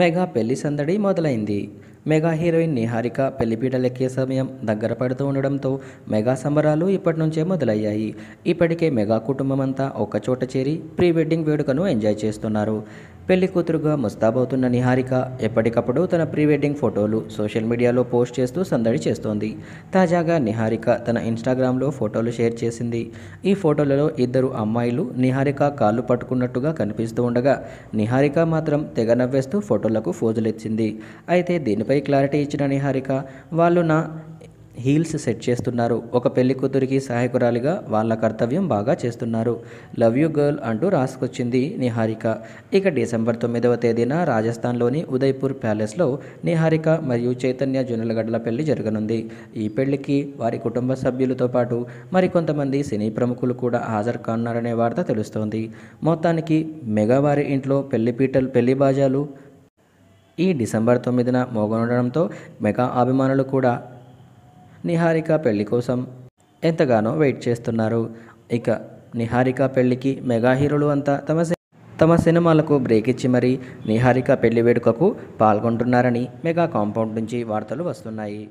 mega పెళ్లి సందడి మొదలైంది మెగా హీరోయిన్ నిహారిక లెక్కే సమయం దగ్గర పడుతూ ఉండడంతో మెగా సంబరాలు ఇప్పటి నుంచే మొదలయ్యాయి ఇప్పటికే మెగా కుటుంబం అంతా ఒక్కచోట చేరి ప్రీ వెడ్డింగ్ వేడుకను ఎంజాయ్ చేస్తున్నారు పెళ్లి కూతురుగా ముస్తాబవుతున్న నిహారిక ఎప్పటికప్పుడు తన ప్రీ వెడ్డింగ్ ఫోటోలు సోషల్ మీడియాలో పోస్ట్ చేస్తూ సందడి చేస్తోంది తాజాగా నిహారిక తన ఇన్స్టాగ్రామ్లో ఫోటోలు షేర్ చేసింది ఈ ఫోటోలలో ఇద్దరు అమ్మాయిలు నిహారిక కాళ్ళు పట్టుకున్నట్టుగా కనిపిస్తూ ఉండగా నిహారిక మాత్రం తెగ నవ్వేస్తూ ఫోటోలకు ఫోజులిచ్చింది అయితే దీనిపై క్లారిటీ ఇచ్చిన నిహారిక వాళ్ళు నా హీల్స్ సెట్ చేస్తున్నారు ఒక పెళ్లి కూతురికి సహాయకురాలిగా వాళ్ళ కర్తవ్యం బాగా చేస్తున్నారు లవ్ యూ గర్ల్ అంటూ రాసుకొచ్చింది నిహారిక ఇక డిసెంబర్ తొమ్మిదవ తేదీన రాజస్థాన్లోని ఉదయ్పూర్ ప్యాలెస్లో నిహారిక మరియు చైతన్య జునలగడ్డల పెళ్లి జరగనుంది ఈ పెళ్లికి వారి కుటుంబ సభ్యులతో పాటు మరికొంతమంది సినీ ప్రముఖులు కూడా హాజరు కానున్నారనే వార్త తెలుస్తోంది మొత్తానికి మెగావారి ఇంట్లో పెళ్లి పీటలు పెళ్లి బాజాలు ఈ డిసెంబర్ తొమ్మిదిన మోగనుండడంతో మెగా అభిమానులు కూడా నిహారిక పెళ్లి కోసం ఎంతగానో వెయిట్ చేస్తున్నారు ఇక నిహారిక పెళ్లికి మెగా హీరోలు అంతా తమ తమ సినిమాలకు బ్రేక్ ఇచ్చి మరీ నిహారిక పెళ్లి వేడుకకు పాల్గొంటున్నారని మెగా కాంపౌండ్ నుంచి వార్తలు వస్తున్నాయి